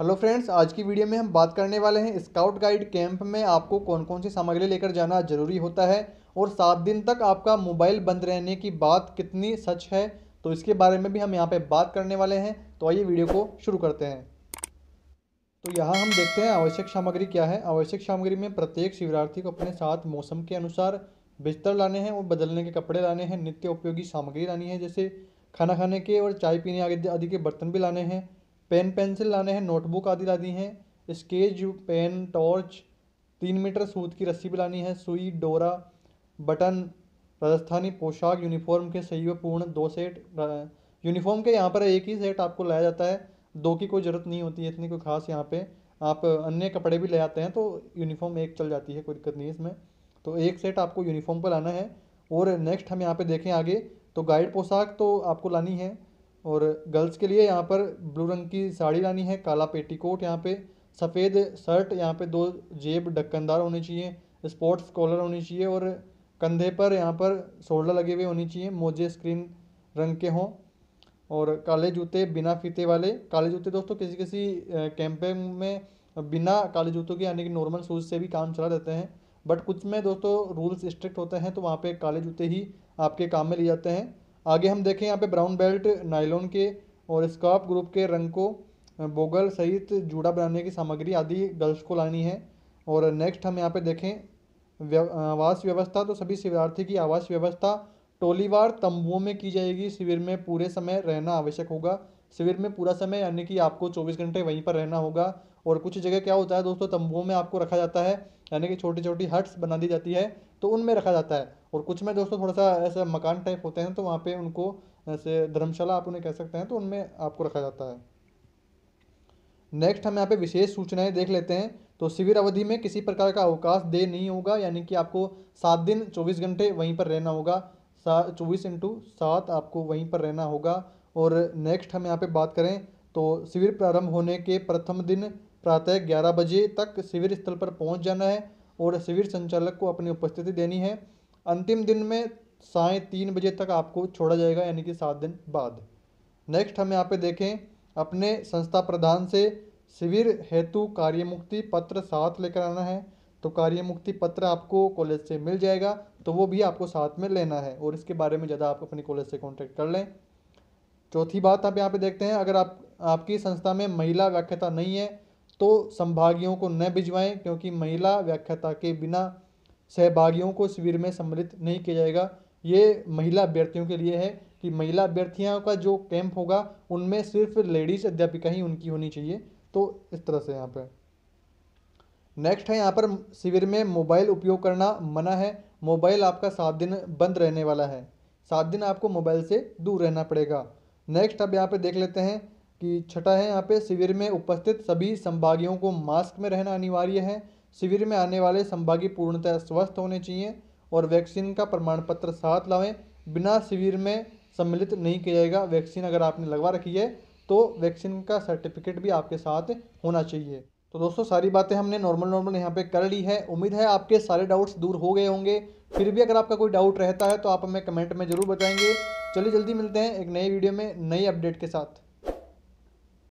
hello friends आज की video में हम बात करने वाले हैं स्काउट गाइड कैंप में आपको कौन कौन सी सामग्री लेकर जाना जरूरी होता है और सात दिन तक आपका मोबाइल बंद रहने की बात कितनी सच है तो इसके बारे में भी हम यहाँ पे बात करने वाले हैं तो आइए वीडियो को शुरू करते हैं तो यहाँ हम देखते हैं आवश्यक सामग्री क्या है आवश्यक सामग्री में प्रत्येक शिविरार्थी को अपने साथ मौसम के अनुसार बिस्तर लाने हैं और बदलने के कपड़े लाने हैं नित्य उपयोगी सामग्री लानी है जैसे खाना खाने के और चाय पीने आदि के बर्तन भी लाने हैं पेन पेंसिल लाने हैं नोटबुक आदि लानी है स्केच पेन टॉर्च तीन मीटर सूत की रस्सी भी लानी है सुई डोरा बटन राजस्थानी पोशाक यूनिफॉर्म के व पूर्ण दो सेट यूनिफॉर्म के यहाँ पर एक ही सेट आपको लाया जाता है दो की कोई ज़रूरत नहीं होती है इतनी कोई खास यहाँ पे आप अन्य कपड़े भी ले आते हैं तो यूनिफॉर्म एक चल जाती है कोई दिक्कत नहीं है इसमें तो एक सेट आपको यूनिफॉर्म पर लाना है और नेक्स्ट हम यहाँ पे देखें आगे तो गाइड पोशाक तो आपको लानी है और गर्ल्स के लिए यहाँ पर ब्लू रंग की साड़ी लानी है काला पेटीकोट यहाँ पे सफ़ेद शर्ट यहाँ पे दो जेब ढक्कनदार होने चाहिए स्पोर्ट्स कॉलर होनी चाहिए और कंधे पर यहाँ पर शोल्डर लगे हुए होनी चाहिए मोजे स्क्रीन रंग के हों और काले जूते बिना फीते वाले काले जूते दोस्तों किसी किसी कैंपे में बिना काले जूतों के यानी कि नॉर्मल शूज़ से भी काम चला देते हैं बट कुछ में दोस्तों रूल्स स्ट्रिक्ट होते हैं तो वहाँ पे काले जूते ही आपके काम में लिए जाते हैं आगे हम देखें यहाँ पे ब्राउन बेल्ट नाइलॉन के और स्कॉप ग्रुप के रंग को बोगल सहित जूड़ा बनाने की सामग्री आदि गर्ल्स को लानी है और नेक्स्ट हम यहाँ पे देखें आवास व्यवस्था तो सभी शिविरार्थी की आवास व्यवस्था टोलीवार तंबुओं में की जाएगी शिविर में पूरे समय रहना आवश्यक होगा शिविर में पूरा समय यानी कि आपको चौबीस घंटे वहीं पर रहना होगा और कुछ जगह क्या होता है दोस्तों तंबुओं में आपको रखा जाता है यानी कि छोटी छोटी हट्स बना दी जाती है तो उनमें रखा जाता है और कुछ में दोस्तों थोड़ा सा ऐसे मकान टाइप होते हैं तो वहाँ पे उनको ऐसे धर्मशाला आप उन्हें कह सकते हैं तो उनमें आपको रखा जाता है नेक्स्ट हम यहाँ पे विशेष सूचनाएं देख लेते हैं तो शिविर अवधि में किसी प्रकार का अवकाश दे नहीं होगा यानी कि आपको सात दिन चौबीस घंटे वहीं पर रहना होगा चौबीस इंटू सात आपको वहीं पर रहना होगा और नेक्स्ट हम यहाँ पे बात करें तो शिविर प्रारंभ होने के प्रथम दिन प्रातः ग्यारह बजे तक शिविर स्थल पर पहुँच जाना है और शिविर संचालक को अपनी उपस्थिति देनी है अंतिम दिन में साय तीन बजे तक आपको छोड़ा जाएगा यानी कि सात दिन बाद नेक्स्ट हम यहाँ पे देखें अपने संस्था प्रधान से शिविर हेतु कार्यमुक्ति पत्र साथ लेकर आना है तो कार्यमुक्ति पत्र आपको कॉलेज से मिल जाएगा तो वो भी आपको साथ में लेना है और इसके बारे में ज़्यादा आप अपने कॉलेज से कॉन्टैक्ट कर लें चौथी बात आप यहाँ पे देखते हैं अगर आप आपकी संस्था में महिला व्याख्याता नहीं है तो संभागियों को न भिजवाएं क्योंकि महिला व्याख्याता के बिना सहभागियों को शिविर में सम्मिलित नहीं किया जाएगा ये महिला अभ्यर्थियों के लिए है कि महिला अभ्यर्थियों का जो कैंप होगा उनमें सिर्फ लेडीज़ अध्यापिका ही उनकी होनी चाहिए तो इस तरह से यहाँ पर नेक्स्ट है यहाँ पर शिविर में मोबाइल उपयोग करना मना है मोबाइल आपका सात दिन बंद रहने वाला है सात दिन आपको मोबाइल से दूर रहना पड़ेगा नेक्स्ट अब यहाँ पे देख लेते हैं कि छठा है यहाँ पे शिविर में उपस्थित सभी संभागियों को मास्क में रहना अनिवार्य है शिविर में आने वाले संभागी पूर्णतः स्वस्थ होने चाहिए और वैक्सीन का प्रमाण पत्र साथ लाएँ बिना शिविर में सम्मिलित नहीं किया जाएगा वैक्सीन अगर आपने लगवा रखी है तो वैक्सीन का सर्टिफिकेट भी आपके साथ होना चाहिए तो दोस्तों सारी बातें हमने नॉर्मल नॉर्मल यहाँ पे कर ली है उम्मीद है आपके सारे डाउट्स दूर हो गए होंगे फिर भी अगर आपका कोई डाउट रहता है तो आप हमें कमेंट में ज़रूर बताएंगे चलिए जल्दी मिलते हैं एक नए वीडियो में नई अपडेट के साथ